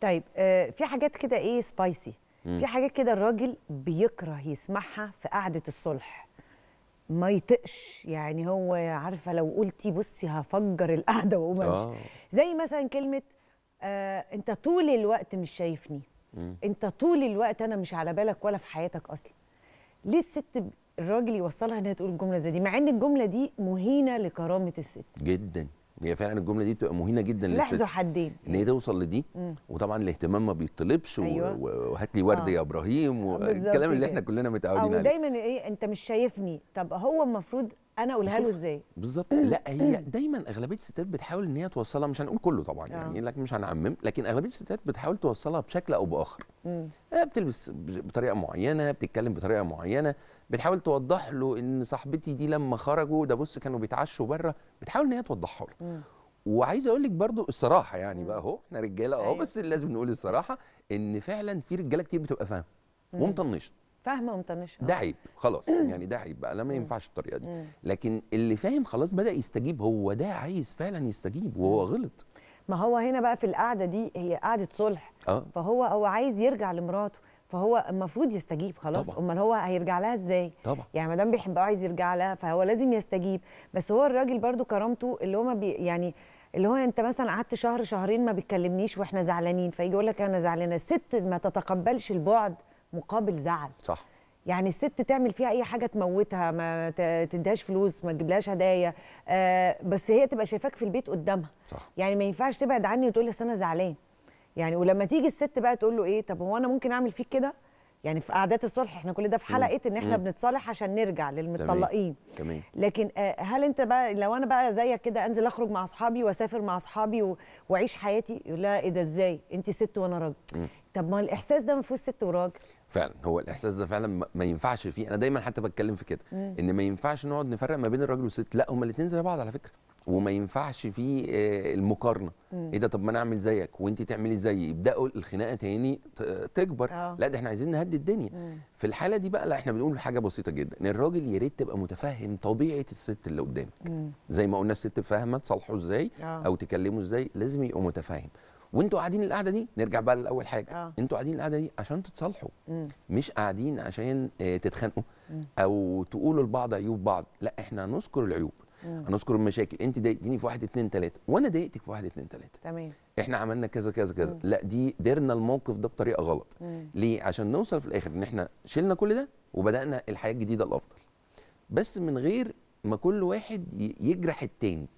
طيب آه، في حاجات كده ايه سبايسي في حاجات كده الراجل بيكره يسمعها في قعده الصلح ما يطقش يعني هو عارفه لو قلتي بصي هفجر القعده واقوم امشي آه. زي مثلا كلمه آه انت طول الوقت مش شايفني مم. انت طول الوقت انا مش على بالك ولا في حياتك اصلا ليه الست الراجل يوصلها انها تقول الجمله زي دي مع ان الجمله دي مهينه لكرامه الست جدا هي فعلا الجمله دي بتبقى مهينه جدا للست لحظه حدين ان هي توصل لدي مم. وطبعا الاهتمام ما بيطلبش أيوة. وهات لي ورد آه. يا ابراهيم والكلام اللي احنا كلنا متعودين عليه ودايما ايه انت مش شايفني طب هو المفروض انا اقولها له ازاي بالظبط لا هي دايما اغلبيه الستات بتحاول ان هي توصلها مش هنقول كله طبعا آه. يعني لكن مش هنعمم لكن اغلبيه الستات بتحاول توصلها بشكل او باخر آه، بتلبس بطريقه معينه بتتكلم بطريقه معينه بتحاول توضح له ان صاحبتي دي لما خرجوا ده بص كانوا بيتعشوا بره بتحاول ان هي توضحها له وعايز اقول لك برضو الصراحه يعني بقى اهو احنا رجاله اهو أيوه. بس لازم نقول الصراحه ان فعلا في رجاله كتير بتبقى فاهمه ومطنشه فاهمه ومطنشه ده آه. عيب خلاص يعني ده عيب بقى ما ينفعش الطريقه دي لكن اللي فاهم خلاص بدا يستجيب هو ده عايز فعلا يستجيب وهو غلط ما هو هنا بقى في القعده دي هي قعده صلح آه. فهو هو عايز يرجع لمراته فهو المفروض يستجيب خلاص امال هو هيرجع لها ازاي طبعا يعني ما دام بيحبها عايز يرجع لها فهو لازم يستجيب بس هو الراجل برضو كرامته اللي هو ما بي يعني اللي هو انت مثلا قعدت شهر شهرين ما بتكلمنيش واحنا زعلانين فيجي يقول لك انا زعلانه الست ما تتقبلش البعد مقابل زعل صح يعني الست تعمل فيها اي حاجه تموتها ما تديهاش فلوس ما تجيبلهاش هدايا آه بس هي تبقى شايفاك في البيت قدامها صح. يعني ما ينفعش تبعد عني وتقول لي انا زعلان يعني ولما تيجي الست بقى تقول له ايه طب هو انا ممكن اعمل فيك كده يعني في قعدات الصلح احنا كل ده في حلقه ان احنا بنتصالح عشان نرجع للمتطلقين تمام لكن آه، هل انت بقى لو انا بقى زيك كده انزل اخرج مع اصحابي واسافر مع اصحابي واعيش حياتي يقول لها ايه ده ازاي انت ست وانا راجل طب ما الاحساس ده ما فيهوش ست وراجل فعلا هو الاحساس ده فعلا ما ينفعش فيه انا دايما حتى بتكلم في كده ان ما ينفعش نقعد نفرق ما بين الراجل والست لا هما الاثنين زي بعض على فكره وما ينفعش فيه آه، المقارنه ايه ده طب ما انا اعمل زيك وانت تعملي زيي يبداوا الخناقه تاني تكبر أوه. لا ده احنا عايزين نهدي الدنيا مم. في الحاله دي بقى لا احنا بنقول حاجه بسيطه جدا ان الراجل يا ريت تبقى متفهم طبيعه الست اللي قدامك مم. زي ما قلنا الست فاهمه تصالحه ازاي آه. او تكلمه ازاي لازم يبقى متفاهم وانتوا قاعدين القعده دي نرجع بقى لاول حاجه آه. انتوا قاعدين القعده دي عشان تتصالحوا مش قاعدين عشان تتخانقوا او تقولوا لبعض عيوب بعض لا احنا هنذكر العيوب هنذكر المشاكل انت ضايقتيني في واحد اتنين تلاته وانا ضايقتك في واحد اتنين تلاته تمام احنا عملنا كذا كذا كذا مم. لا دي درنا الموقف ده بطريقه غلط مم. ليه عشان نوصل في الاخر ان احنا شلنا كل ده وبدانا الحياه الجديده الافضل بس من غير ما كل واحد يجرح التاني